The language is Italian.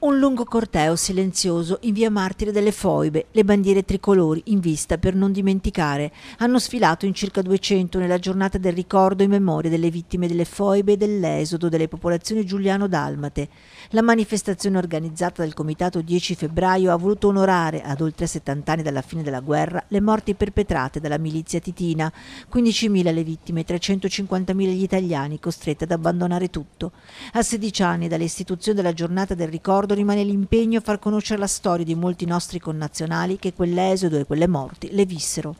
Un lungo corteo silenzioso in via Martire delle Foibe, le bandiere tricolori in vista per non dimenticare. Hanno sfilato in circa 200 nella giornata del ricordo in memoria delle vittime delle Foibe e dell'esodo delle popolazioni giuliano-dalmate. La manifestazione organizzata dal Comitato 10 febbraio ha voluto onorare, ad oltre 70 anni dalla fine della guerra, le morti perpetrate dalla milizia titina. 15.000 le vittime, e 350.000 gli italiani costretti ad abbandonare tutto. A 16 anni dall'istituzione della giornata del ricordo ricordo rimane l'impegno a far conoscere la storia di molti nostri connazionali che quell'esodo e quelle morti le vissero.